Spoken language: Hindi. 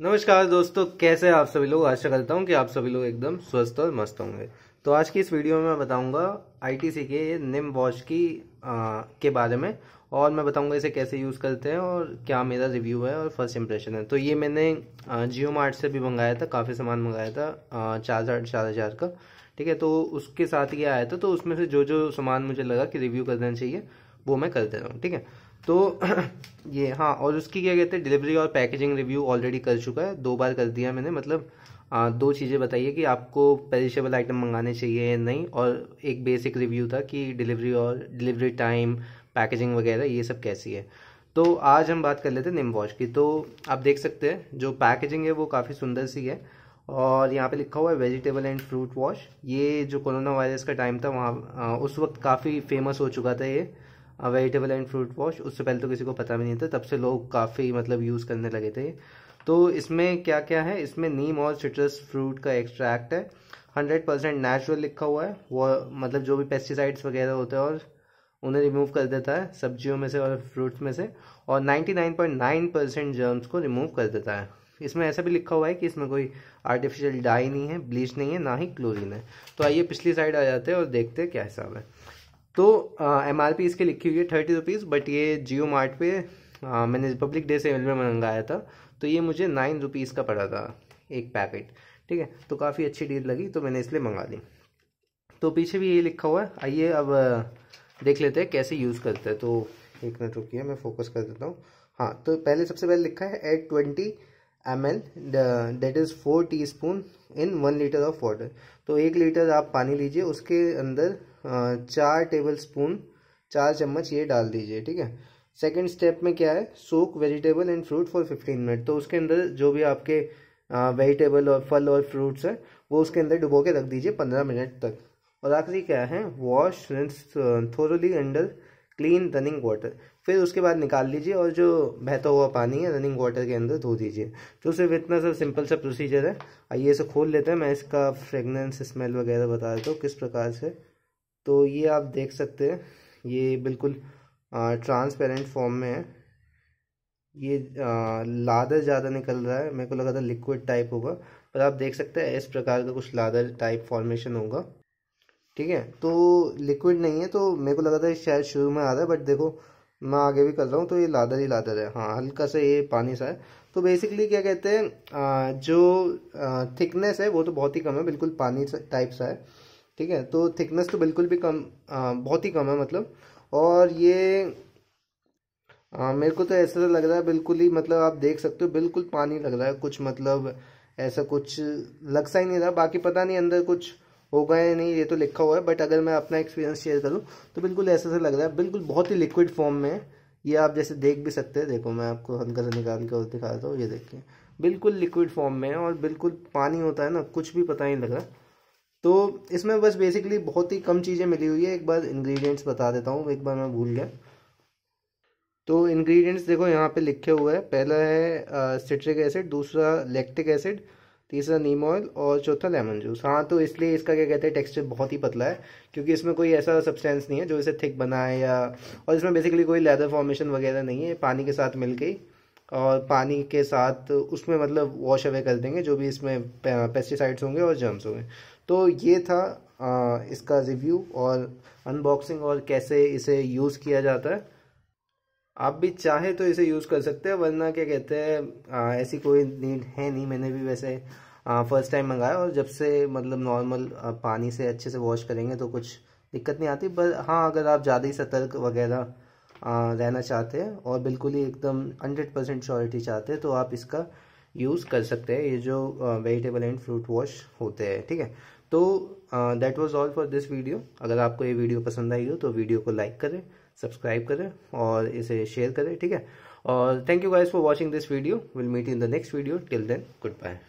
नमस्कार दोस्तों कैसे आप सभी लोग आशा करता हूँ कि आप सभी लोग एकदम स्वस्थ और मस्त होंगे तो आज की इस वीडियो में मैं बताऊँगा आईटीसी के निम वॉश की आ, के बारे में और मैं बताऊँगा इसे कैसे यूज़ करते हैं और क्या मेरा रिव्यू है और फर्स्ट इंप्रेशन है तो ये मैंने जियो मार्ट से भी मंगाया था काफ़ी सामान मंगाया था चार साढ़े चार हज़ार का ठीक है तो उसके साथ ये आया था तो उसमें से जो जो सामान मुझे लगा कि रिव्यू कर देना चाहिए वो मैं कर दे रहा हूँ ठीक है तो ये हाँ और उसकी क्या कहते हैं डिलीवरी और पैकेजिंग रिव्यू ऑलरेडी कर चुका है दो बार कर दिया मैंने मतलब आ, दो चीज़ें बताइए कि आपको पेरिशेबल आइटम मंगाने चाहिए या नहीं और एक बेसिक रिव्यू था कि डिलीवरी और डिलीवरी टाइम पैकेजिंग वगैरह ये सब कैसी है तो आज हम बात कर लेते हैं निम वॉश की तो आप देख सकते हैं जो पैकेजिंग है वो काफ़ी सुंदर सी है और यहाँ पे लिखा हुआ है वेजिटेबल एंड फ्रूट वॉश ये जो कोरोना वायरस का टाइम था वहाँ उस वक्त काफ़ी फेमस हो चुका था ये वेजिटेबल एंड फ्रूट वॉश उससे पहले तो किसी को पता भी नहीं था तब से लोग काफ़ी मतलब यूज़ करने लगे थे तो इसमें क्या क्या है इसमें नीम और सिट्रस फ्रूट का एक्सट्रैक्ट है हंड्रेड परसेंट नेचुरल लिखा हुआ है वो मतलब जो भी पेस्टिसाइड्स वगैरह होते हैं और उन्हें रिमूव कर देता है सब्जियों में से और फ्रूट्स में से और ninety nine point nine percent germs को रिमूव कर देता है इसमें ऐसा भी लिखा हुआ है कि इसमें कोई आर्टिफिशियल डाई नहीं है ब्लीच नहीं है ना ही क्लोरीन है तो आइए पिछली साइड आ जाते हैं और देखते हैं क्या हिसाब है तो एम आर पी इसके लिखी हुई है थर्टी रुपीज़ बट ये जियो मार्ट पे मैंने रिपब्लिक डे सेल में मंगाया था तो ये मुझे नाइन रुपीज़ का पड़ा था एक पैकेट ठीक है तो काफ़ी अच्छी डील लगी तो मैंने इसलिए मंगा ली तो पीछे भी ये लिखा हुआ है आइए अब देख लेते हैं कैसे यूज़ करते हैं तो एक मिनट रुकिए मैं फोकस कर देता हूँ हाँ तो पहले सबसे पहले लिखा है eight twenty ml that is four spoon in one litre of water तो एक लीटर आप पानी लीजिए उसके अंदर चार टेबल स्पून चार चम्मच ये डाल दीजिए ठीक है सेकेंड स्टेप में क्या है soak vegetable and fruit for fifteen minute तो उसके अंदर जो भी आपके वेजिटेबल और फल और फ्रूट्स हैं वो उसके अंदर डुबो के रख दीजिए पंद्रह मिनट तक और आखिरी क्या है wash rinse thoroughly under clean running water फिर उसके बाद निकाल लीजिए और जो बहता हुआ पानी है रनिंग वाटर के अंदर धो दीजिए तो सिर्फ इतना सा सिंपल सा प्रोसीजर है आइए इसे खोल लेते हैं मैं इसका फ्रेगनेंस स्मेल वगैरह बता देता हूँ किस प्रकार से तो ये आप देख सकते हैं ये बिल्कुल ट्रांसपेरेंट फॉर्म में है ये लादर ज़्यादा निकल रहा है मेरे को लगा था लिक्विड टाइप होगा पर आप देख सकते हैं इस प्रकार का कुछ लादर टाइप फॉर्मेशन होगा ठीक है तो लिक्विड नहीं है तो मेरे को लगा था शायद शुरू में आ रहा है बट देखो मैं आगे भी कर रहा हूँ तो ये लादर ही लादर है हाँ हल्का सा ये पानी सा है तो बेसिकली क्या कहते हैं जो थिकनेस है वो तो बहुत ही कम है बिल्कुल पानी टाइप सा है ठीक है तो थिकनेस तो बिल्कुल भी कम बहुत ही कम है मतलब और ये आ, मेरे को तो ऐसा लग रहा है बिल्कुल ही मतलब आप देख सकते हो बिल्कुल पानी लग रहा है कुछ मतलब ऐसा कुछ लग सा ही नहीं रहा बाकी पता नहीं अंदर कुछ होगा या नहीं ये तो लिखा हुआ है बट अगर मैं अपना एक्सपीरियंस शेयर करूँ तो बिल्कुल ऐसा सा लग रहा है बिल्कुल बहुत ही लिक्विड फॉर्म में है ये आप जैसे देख भी सकते हैं देखो मैं आपको हल्का सा निकाल के और दिखा देता हूँ ये देखिए बिल्कुल लिक्विड फॉर्म में है और बिल्कुल पानी होता है ना कुछ भी पता नहीं लग रहा तो इसमें बस बेसिकली बहुत ही कम चीज़ें मिली हुई है एक बार इंग्रेडिएंट्स बता देता हूँ एक बार मैं भूल गया तो इंग्रेडिएंट्स देखो यहाँ पे लिखे हुए हैं पहला है सिट्रिक एसिड दूसरा लैक्टिक एसिड तीसरा नीम ऑयल और चौथा लेमन जूस हाँ तो इसलिए इसका क्या कहते हैं टेक्सचर बहुत ही पतला है क्योंकि इसमें कोई ऐसा सब्सटेंस नहीं है जो इसे थिक बनाए या और इसमें बेसिकली कोई लेदर फॉर्मेशन वगैरह नहीं है पानी के साथ मिल गई और पानी के साथ उसमें मतलब वॉश अवे कर देंगे जो भी इसमें पेस्टिसाइड्स होंगे और जर्म्स होंगे तो ये था आ, इसका रिव्यू और अनबॉक्सिंग और कैसे इसे यूज़ किया जाता है आप भी चाहे तो इसे यूज़ कर सकते हैं वरना क्या कहते हैं ऐसी कोई नीड है नहीं मैंने भी वैसे फर्स्ट टाइम मंगाया और जब से मतलब नॉर्मल पानी से अच्छे से वॉश करेंगे तो कुछ दिक्कत नहीं आती पर हाँ अगर आप ज़्यादा ही सतर्क वगैरह रहना चाहते हैं और बिल्कुल ही एकदम हंड्रेड परसेंट श्योरिटी चाहते हैं तो आप इसका यूज़ कर सकते हैं ये जो वेजिटेबल एंड फ्रूट वॉश होते हैं ठीक है तो that was all for this video अगर आपको ये वीडियो पसंद आई हो तो वीडियो को लाइक करें सब्सक्राइब करें और इसे शेयर करें ठीक है और thank you guys for watching this video will meet in the next video till then good bye